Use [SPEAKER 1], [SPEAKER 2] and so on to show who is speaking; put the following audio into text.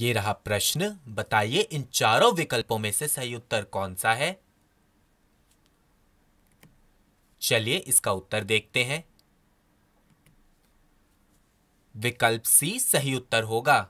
[SPEAKER 1] ये रहा प्रश्न बताइए इन चारों विकल्पों में से सही उत्तर कौन सा है चलिए इसका उत्तर देखते हैं विकल्प सी सही उत्तर होगा